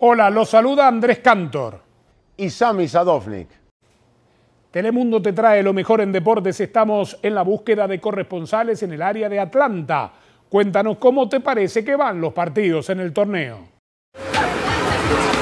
Hola, los saluda Andrés Cantor. Y Sami Sadovnik. Telemundo te trae lo mejor en deportes. Estamos en la búsqueda de corresponsales en el área de Atlanta. Cuéntanos cómo te parece que van los partidos en el torneo.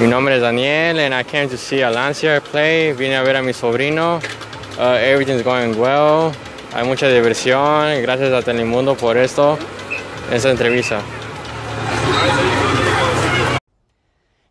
Mi nombre es Daniel and I came to see play. Vine a ver a mi sobrino. Everything uh, everything's going well. Hay mucha diversión. Gracias a Telemundo por esto, esta entrevista.